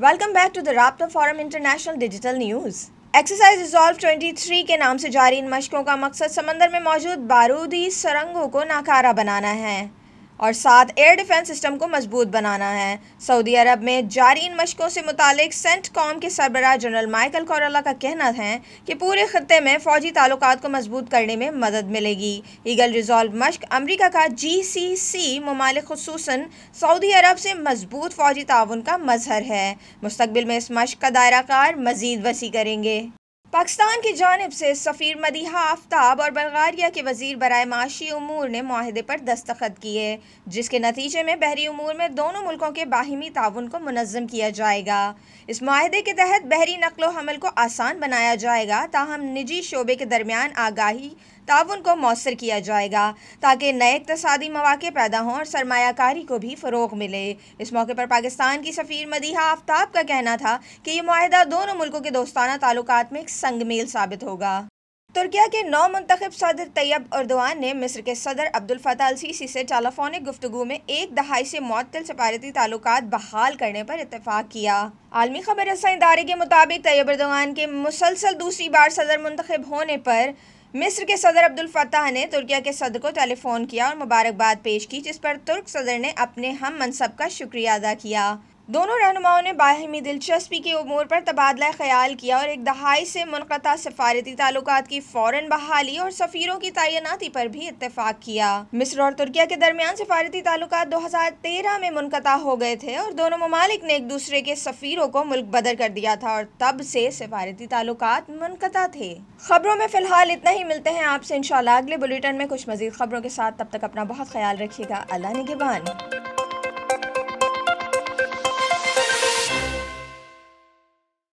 welcome back to the Rabta forum international digital news exercise resolve 23 के नाम से जारी इन मशकों का मकसद समंदर में मौजूद बारूदी सुरंगों को नाकारा बनाना है और साथ एयर डिफेंस सिस्टम को मजबूत बनाना है सऊदी अरब में जारी इन मशकों से मुतल सेंट कॉम के सरबराह जनरल माइकल कौरला का कहना है कि पूरे खत्े में फ़ौजी ताल्लुक को मजबूत करने में मदद मिलेगी ईगल रिजॉल्व मश्क अमरीका का जी सी सी ममालिक सऊदी अरब से मजबूत फ़ौजी ताउन का मजहर है मुस्तबिल में इस मश्क का दायरा कार मजीद वसी करेंगे पाकिस्तान की जानब से सफ़ीर मदीहा आफ्ताब और बल्गारिया के वजीर बरए माशी अमूर ने माहदे पर दस्तखत किए जिसके नतीजे में बहरी अमूर में दोनों मुल्कों के बाहिमी ताउन को मनज़म किया जाएगा इस माहदे के तहत बहरी नकलो हमल को आसान बनाया जाएगा ताहम निजी शोबे के दरमियान आगाही ताउन को मौसर किया जाएगा ताकि नए इकतदी मौाक़े पैदा हों और सरमाकारी को भी फ़रोग मिले इस मौके पर पाकिस्तान की सफ़ीर मदीहा आफ्ताब का कहना था कि यह माहदा दोनों मुल्कों के दोस्ताना तल्लत में एक संगमेल साबित होगा तुर्किया के नौ मंतखब सदर तैयब अरदवान ने मिस्र के सदर अब्दुल फतह अल सीसी से टेलीफोनिक गुफ्तु में एक दहाई से मअतल सफारती ताल्लुक बहाल करने पर इतफाक किया आलमी खबर रसा इदारे के मुताबिक तैयब अरदवान के मुसलसल दूसरी बार सदर मंतखब होने पर मिस्र के सदर अब्दुल फतह ने तुर्किया के सदर को टेलीफोन किया और मुबारकबाद पेश की जिस पर तुर्क सदर ने अपने हम मनसब का शुक्रिया अदा किया दोनों रहनुमाओं ने बाहमी दिलचस्पी के उमूर पर तबादला ख्याल किया और एक दहाई से मुनता सफारती ताल्लुक की फौरन बहाली और सफ़ीरों की तैनाती पर भी इतफाक़ किया मिस्र और तुर्किया के दरमियान सफारती ताल्लुक दो हज़ार तेरह में मुनता हो गए थे और दोनों ममालिक ने एक दूसरे के सफ़ीरों को मुल्क बदर कर दिया था और तब से सफारती ताल्लुक मुनता थे खबरों में फ़िलहाल इतना ही मिलते हैं आपसे इन अगले बुलेटिन में कुछ मजीद खबरों के साथ तब तक अपना बहुत ख्याल रखिएगा अल्लाह निगबान